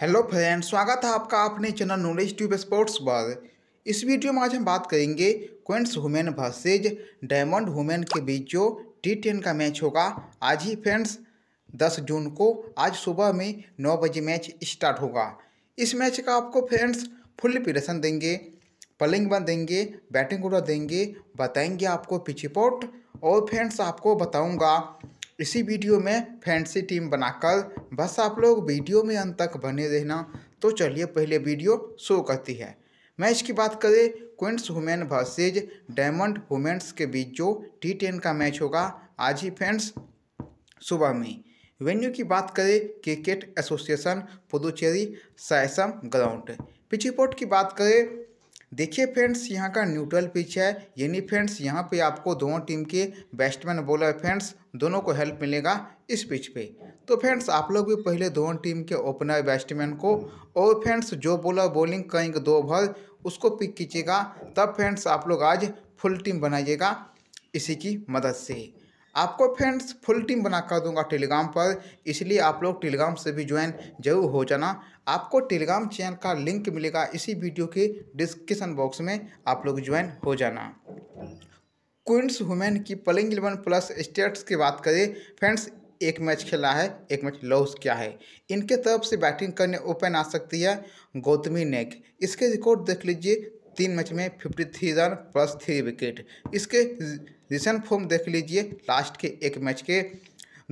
hello friend स्वागत है आपका अपने चैनल नॉलेज ट्यूब स्पोर्ट्स पर इस वीडियो में आज हम बात करेंगे Queens women versus Diamond women के बीच जो टी टेन का मैच होगा आज ही फ्रेंड्स दस जून को आज सुबह में नौ बजे मैच स्टार्ट होगा इस मैच का आपको फ्रेंड्स फुल प्रिपरेशन देंगे पलिंग बन देंगे बैटिंग ऑर्डर देंगे बताएंगे आपको रिपोर्ट और फ्रेंड्स आपको बताऊँगा इसी वीडियो में फैंसी टीम बनाकर बस आप लोग वीडियो में अंत तक बने रहना तो चलिए पहले वीडियो शो करती है मैच की बात करें Queens women versus Diamond women's के बीच जो टी टेन का मैच होगा आज ही फ्रेंड्स सुबह में वेन्यू की बात करें cricket association Puducherry Siechem ground report की बात करें देखिए फ्रेंड्स यहाँ का न्यूट्रल पिच है यानी फ्रेंड्स यहाँ पे आपको दोनों टीम के बैट्समैन बॉलर फ्रेंड्स दोनों को हेल्प मिलेगा इस पिच पे तो फ्रेंड्स आप लोग भी पहले दोनों टीम के ओपनर बैट्समैन को और फ्रेंड्स जो बॉलर बॉलिंग करेंगे दो ओवर उसको पिक कीजिएगा तब फ्रेंड्स आप लोग आज फुल टीम बनाइएगा इसी की मदद से आपको फ्रेंड्स फुल टीम बना कर दूंगा टेलीग्राम पर इसलिए आप लोग टेलीग्राम से भी ज्वाइन जरूर हो जाना आपको टेलीग्राम चैनल का लिंक मिलेगा इसी वीडियो के डिस्क्रिप्शन बॉक्स में आप लोग ज्वाइन हो जाना क्विंस वुमेन की पलिंग इलेवन प्लस स्टेट्स की बात करें फ्रेंड्स एक मैच खेला है एक मैच लॉस किया है इनके तरफ से बैटिंग करने ओपन आ सकती है गौतमी नेक इसके रिकॉर्ड देख लीजिए तीन मैच में fifty three run plus three wicket इसके रिसेंट फॉर्म देख लीजिए लास्ट के एक मैच के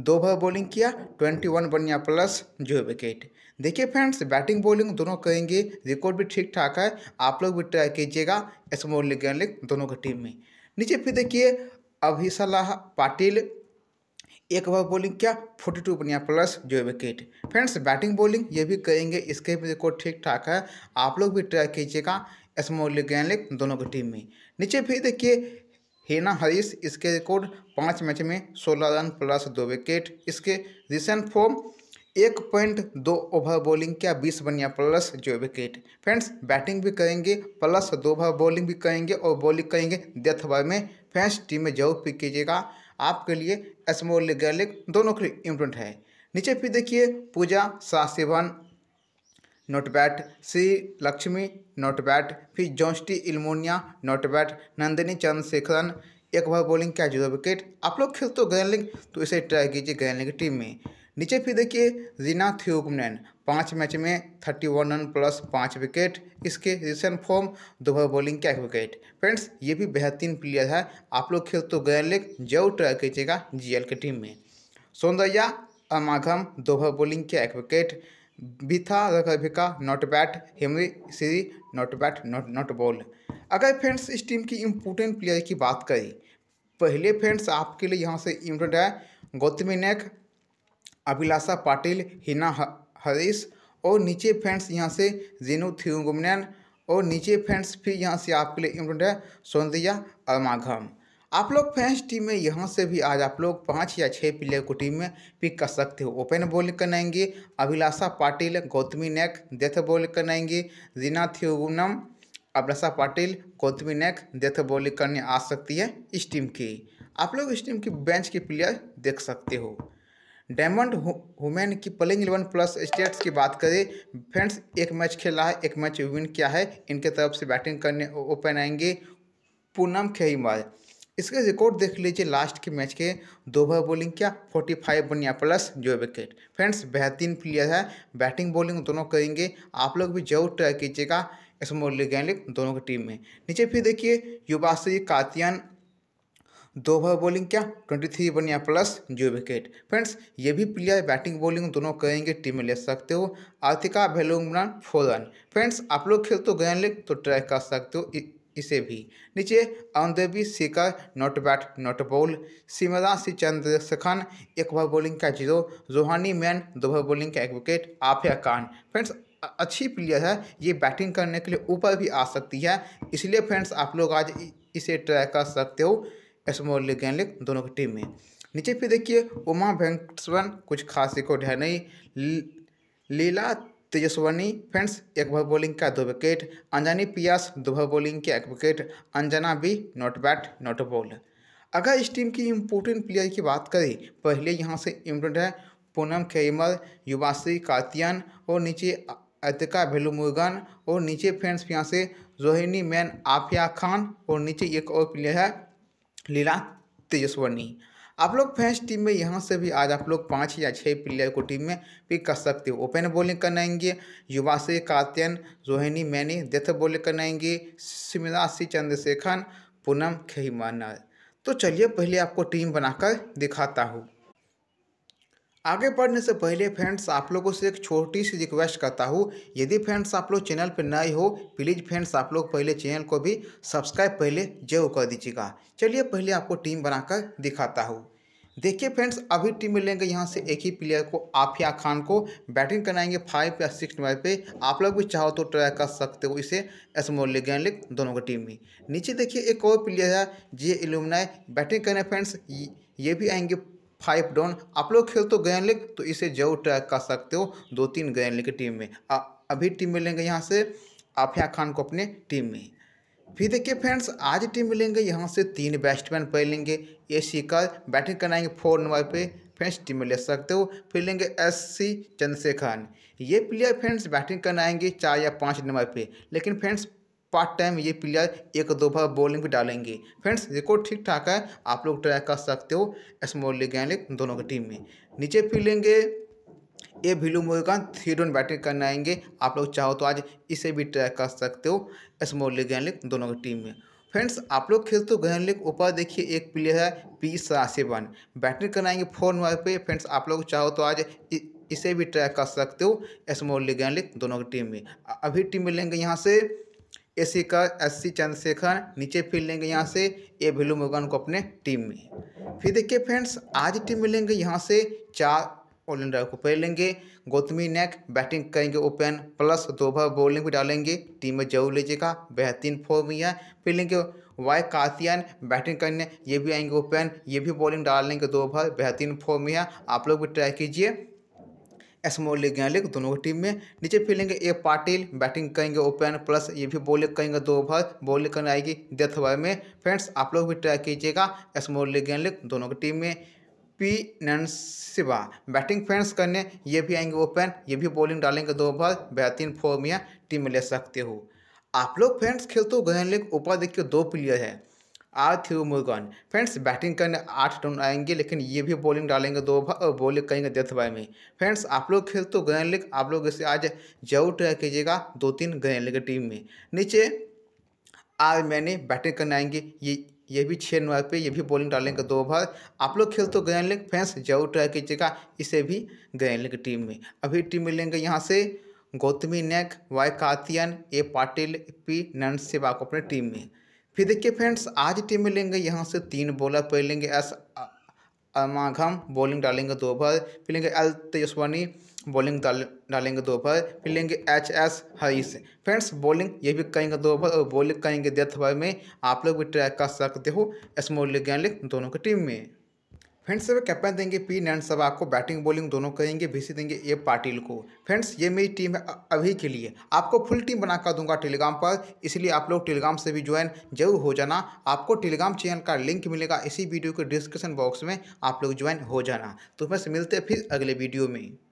दो ओवर बॉलिंग किया ट्वेंटी वन बनिया प्लस जो विकेट देखिए फ्रेंड्स बैटिंग बॉलिंग दोनों करेंगे रिकॉर्ड भी ठीक ठाक है आप लोग भी ट्राई कीजिएगा स्मॉल लीग लीग दोनों की टीम में नीचे फिर देखिए अभिशलाह पाटिल एक ओवर बॉलिंग क्या फोर्टी टू बनिया प्लस जो विकेट फ्रेंड्स बैटिंग बॉलिंग ये भी करेंगे इसके भी रिकॉर्ड ठीक ठाक है आप लोग भी ट्राई कीजिएगा गैनलिक दोनों की टीम में नीचे फिर देखिए हेना हरीश इसके रिकॉर्ड पाँच मैच में सोलह रन प्लस दो विकेट इसके रिसेंट फॉर्म एक पॉइंट दो ओवर बॉलिंग क्या बीस बनिया प्लस जो विकेट फ्रेंड्स बैटिंग भी करेंगे प्लस दो ओवर बॉलिंग भी करेंगे और बॉलिंग करेंगे डेथ ओवर में फ्रेंड्स टीम में जरूर पिक कीजिएगा आपके लिए स्मॉल गैलिक दोनों के लिए इम्पोर्टेंट है नीचे फिर देखिए पूजा शाह सिवन नोटबैट श्री लक्ष्मी नोटबैट फिर जोस्टी इलमोनिया नोटबैट नंदिनी चंद्रशेखरन एक बार बॉलिंग क्या जीरो विकेट आप लोग खेलते हो ग्रैंड तो इसे ट्राई कीजिए ग्रैंड लीग टीम में नीचे फिर देखिए जीना थियोगमनैन पाँच मैच में थर्टी वन रन प्लस पाँच विकेट इसके रिसेंट फॉर्म दो बार बॉलिंग क्या विकेट फ्रेंड्स ये भी बेहतरीन प्लेयर है आप लोग खेल तो गए जरूर ट्राई कीजिएगा एल की टीम में सौंदर्या अमाघम दोबारा बॉलिंग क्या एक विकेट बिथा भिका नॉट बैट हेमरी सीरी not bat not not ball अगर फ्रेंड्स इस टीम की इम्पोर्टेंट प्लेयर की बात करें पहले फ्रेंड्स आपके लिए यहाँ से इम्पोर्टेंट है गौतमी नेक अभिलाषा पाटिल हिना हरीश और नीचे फ्रेंड्स यहाँ से जीनू थिरुगुमन और नीचे फ्रेंड्स फिर यहाँ से आपके लिए इम्पोर्टेंट है सौंदर्या अमाघम आप लोग फैंस टीम में यहाँ से भी आज आप लोग पाँच या छः प्लेयर को टीम में पिक कर सकते हो ओपन बॉलिंग करनाएंगे अभिलाषा पाटिल गौतमी नेक डेथ बॉलिंग करनाएंगे जीना थियोगुनम अभिलाषा पाटिल गौतमी नेक डेथ बॉलिंग करने आ सकती है इस टीम की आप लोग इस टीम की बेंच के प्लेयर देख सकते हो डायमंड वुमेन की प्लेइंग इलेवन प्लस स्टेट्स की बात करें फ्रेंड्स एक मैच खेला है एक मैच विन किया है इनके तरफ से बैटिंग करने ओपन आएंगे पूनम खेईमर इसके रिकॉर्ड देख लीजिए लास्ट के मैच के दो ओवर बॉलिंग क्या 45 बनिया प्लस जो विकेट फ्रेंड्स बेहतरीन प्लेयर है बैटिंग बॉलिंग दोनों करेंगे आप लोग भी जरूर ट्राई कीजिएगा स्मॉल लीग एंड दोनों की टीम में नीचे फिर देखिए युवाश्री कातियान दो ओवर बॉलिंग क्या ट्वेंटी थ्री बनिया प्लस जो विकेट फ्रेंड्स ये भी प्लेयर बैटिंग बॉलिंग दोनों करेंगे टीम में ले सकते हो आर्थिका भेलुंगनान फोर रन फ्रेंड्स आप लोग खेल तो गए लेग तो ट्राई कर सकते हो इसे भी नीचे नोट बैट नोट बॉल सिमरा सी चंद्रशेखन एक ओवर बॉलिंग का जीरो रोहानी मैन दो ओवर बॉलिंग का एक विकेट आफिया खान फ्रेंड्स अच्छी प्लेयर है ये बैटिंग करने के लिए ऊपर भी आ सकती है इसलिए फ्रेंड्स आप लोग आज इसे ट्राई कर सकते हो स्मॉल लीग गेंद लीग दोनों की टीम में नीचे फिर देखिए उमा वेंकटस्वन कुछ खास रिकॉर्ड है नहीं लीला तेजस्वनी फेंस एक ओवर बॉलिंग का दो विकेट अंजनी पियास दो ओवर बॉलिंग के एक विकेट अंजना बी नॉट बैट नॉट बॉल अगर इस टीम की इम्पोर्टेंट प्लेयर की बात करें पहले यहाँ से इम्पोर्टेंट है पूनम खेमर युवाश्री कार्तियन और नीचे अतिका भेलुमुर्गन और नीचे फ्रेंड्स यहाँ से जोहिनी मैन आफिया खान और नीचे एक और प्लेयर है लीला तेजस्वनी आप लोग फैंस टीम में यहाँ से भी आज आप लोग पाँच या छः प्लेयर को टीम में पिक कर सकते हो ओपन बॉलिंग करनाएंगे युवा से कात्यन रोहिणी मैनी डेथ बॉलिंग करनाएंगे सुमिला सी चंद्रशेखर पूनम खेमाना तो चलिए पहले आपको टीम बनाकर दिखाता हूँ आगे बढ़ने से पहले फ्रेंड्स आप लोगों से एक छोटी सी रिक्वेस्ट करता हूँ यदि फ्रेंड्स आप लोग चैनल पर नए हो प्लीज़ फ्रेंड्स आप लोग पहले चैनल को भी सब्सक्राइब पहले जरूर कर दीजिएगा चलिए पहले आपको टीम बनाकर दिखाता हूँ देखिए फ्रेंड्स अभी टीम में लेंगे यहाँ से एक ही प्लेयर को आफिया खान को बैटिंग कराएंगे फाइव या सिक्स नंबर पे आप लोग भी चाहो तो ट्राई कर सकते हो इसे स्मॉल लीग एंड लीग दोनों की टीम में नीचे देखिए एक और प्लेयर है जे इलुमनाय बैटिंग करने फ्रेंड्स ये भी आएंगे फाइव डाउन आप लोग खेल तो गैन लेग तो इसे जरूर ट्रैक कर सकते हो दो तीन गैन लेग की टीम में आ, अभी टीम में लेंगे यहाँ से आफिया खान को अपने टीम में फिर देखिए फ्रेंड्स आज टीम मिलेंगे यहाँ से तीन बैट्समैन पहले लेंगे ए सी का बैटिंग कराएंगे फोर नंबर पे फ्रेंड्स टीम में ले सकते हो फिर लेंगे एस सी चंद्रशेखर ये प्लेयर फ्रेंड्स बैटिंग करना आएंगे चार या पाँच नंबर पे लेकिन फ्रेंड्स पार्ट टाइम ये प्लेयर एक दो बार बॉलिंग भी डालेंगे फ्रेंड्स रिकॉर्ड ठीक ठाक है आप लोग ट्राई कर सकते हो स्मॉल लीग एंड लीग दोनों की टीम में नीचे फिर लेंगे ये भिलू मोहिकान थ्री रन बैटिंग करने आएंगे आप लोग चाहो तो आज इसे भी ट्राई कर सकते हो स्मॉल लीग एंड लीग दोनों की टीम में फ्रेंड्स आप लोग खेल तो गहन लीग ऊपर देखिए एक प्लेयर है पी सरासीवन बैटिंग आएंगे फोर नंबर पर फ्रेंड्स आप लोग चाहो तो आज इसे भी ट्राई कर सकते हो स्मॉल लीग एंड लीग दोनों की टीम में अभी टीम मिलेंगे यहाँ से एसी का एससी चंद्रशेखर नीचे फिर लेंगे यहाँ से ए भिलू मोगन को अपने टीम में फिर देखिए फ्रेंड्स आज टीम में लेंगे यहाँ से चार ऑलराउंडर को पहले लेंगे गौतमी नेक बैटिंग करेंगे ओपन प्लस दो भर बॉलिंग भी डालेंगे टीम में जरूर लीजिएगा बेहतरीन फॉर्म है फिर लेंगे वाई कातियन बैटिंग करने ये भी आएंगे ओपन ये भी बॉलिंग डालेंगे दो ओवर बेहतरीन फॉर्म में है आप लोग भी ट्राई कीजिए स्मॉल ले गया लेग दोनों की टीम में नीचे फिलेंगे ए पाटिल बैटिंग करेंगे ओपन प्लस ये भी बॉलिंग करेंगे दो ओवर बॉलिंग करने आएगी डेथ ओवर में फ्रेंड्स आप लोग भी ट्राई कीजिएगा एसमोल ले गया लेग दोनों की टीम में पी ननसिवा बैटिंग फ्रेंड्स करने ये भी आएंगे ओपन ये भी बॉलिंग डालेंगे दो ओवर बेहतरीन फॉर्म या टीम में ले सकते हो आप लोग फ्रेंड्स खेलते हो गहन लेग ऊपर देखिए दो प्लेयर है आर थी मुर्गन फ्रेंड्स बैटिंग करने आठ रन आएंगे लेकिन ये भी बॉलिंग डालेंगे दो और बॉलिंग करेंगे डेथ बाय में फ्रेंड्स आप लोग खेल तो ग्रैंड लीग आप लोग इसे आज जरूर ट्राई कीजिएगा दो तीन ग्रैंड लीग टीम में नीचे आज मैंने बैटिंग करने आएंगे ये ये भी छः नंबर पे ये भी बॉलिंग डालेंगे दो ओवर आप लोग खेल तो ग्रैंड लीग फैंस जरूर ट्राई कीजिएगा इसे भी ग्रैंड लीग टीम में अभी टीम मिलेंगे यहाँ से गौतमी नेक वाई कार्तियन ए पाटिल पी नंद सेवा को अपने टीम में फिर देखिए फ्रेंड्स आज टीम में लेंगे यहाँ से तीन बॉलर पहले लेंगे एस अमाघम बॉलिंग डालेंगे दो ओवर फिर लेंगे एल तेजस्वानी बॉलिंग डाल डालेंगे दो ओवर फिर लेंगे H S Harish friends bowling ये भी कहेंगे दो ओवर और बॉलिंग करेंगे डेथ ओवर में आप लोग भी ट्रैक कर सकते हो स्मॉल लीग दोनों की टीम में फ्रेंड्स सब कैप्टन देंगे पी नैन सब आपको बैटिंग बॉलिंग दोनों करेंगे भेजी देंगे ए पाटिल को फ्रेंड्स ये मेरी टीम है अभी के लिए आपको फुल टीम बनाकर दूंगा टेलीग्राम पर इसलिए आप लोग टेलीग्राम से भी ज्वाइन जरूर हो जाना आपको टेलीग्राम चैनल का लिंक मिलेगा इसी वीडियो के डिस्क्रिप्शन बॉक्स में आप लोग ज्वाइन हो जाना तो फ्रेंड्स मिलते हैं फिर अगले वीडियो में